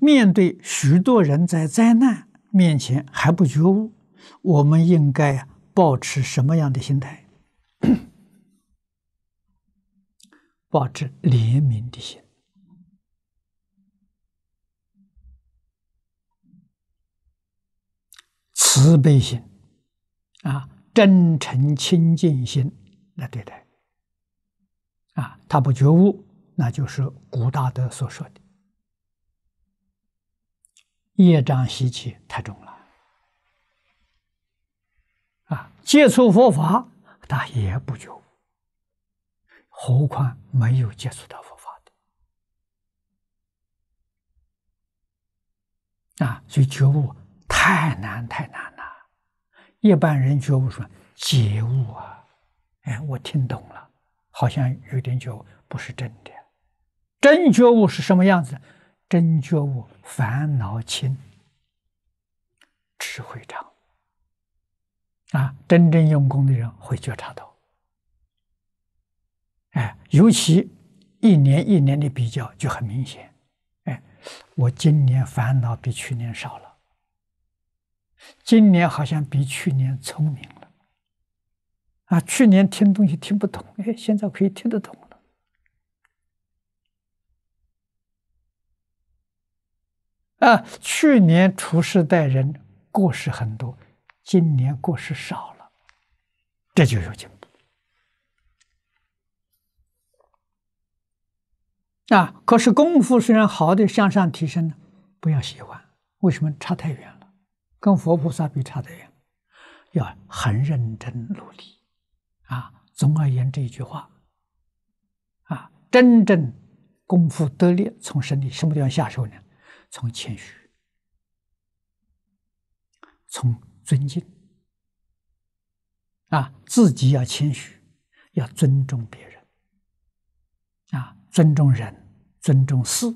面对许多人在灾难面前还不觉悟，我们应该保持什么样的心态？保持怜悯的心、慈悲心、啊真诚清净心来对待。啊，他不觉悟，那就是古大德所说的。业障习气太重了，啊！接触佛法，他也不觉，何况没有接触到佛法的，啊！所以觉悟太难，太难了。一般人觉悟说觉悟啊，哎，我听懂了，好像有点觉悟，不是真的。真觉悟是什么样子？真觉悟，烦恼轻，智慧长。啊，真正用功的人会觉察到。哎，尤其一年一年的比较就很明显。哎，我今年烦恼比去年少了，今年好像比去年聪明了。啊，去年听东西听不懂，哎，现在可以听得懂了。啊，去年出世代人过世很多，今年过世少了，这就有进步。啊，可是功夫虽然好的向上提升呢，不要喜欢，为什么差太远了？跟佛菩萨比差太远，要很认真努力。啊，总而言之一句话，啊，真正功夫得力，从身体什么地方下手呢？从谦虚，从尊敬啊，自己要谦虚，要尊重别人啊，尊重人，尊重事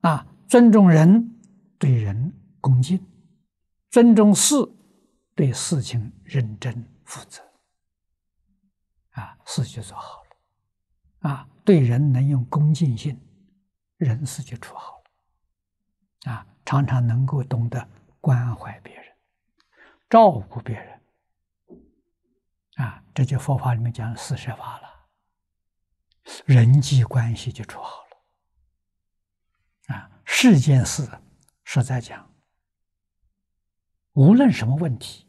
啊，尊重人对人恭敬，尊重事对事情认真负责，啊，事就做好了啊。对人能用恭敬心，人事就处好了。啊，常常能够懂得关怀别人、照顾别人，啊，这就佛法里面讲四摄法了。人际关系就处好了。啊，世间事实在讲，无论什么问题，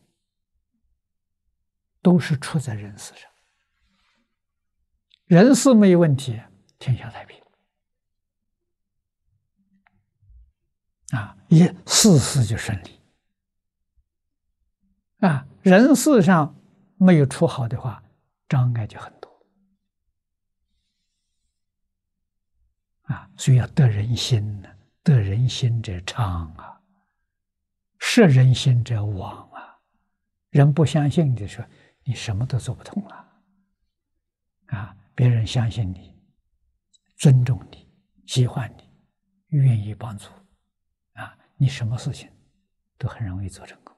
都是出在人事上。人事没有问题，天下太平。啊，一事事就顺利。啊，人事上没有处好的话，障碍就很多。啊，所以要得人心呢，得人心者昌啊，失人心者亡啊。人不相信你候，你什么都做不通了。啊。别人相信你，尊重你，喜欢你，愿意帮助，啊，你什么事情都很容易做成功。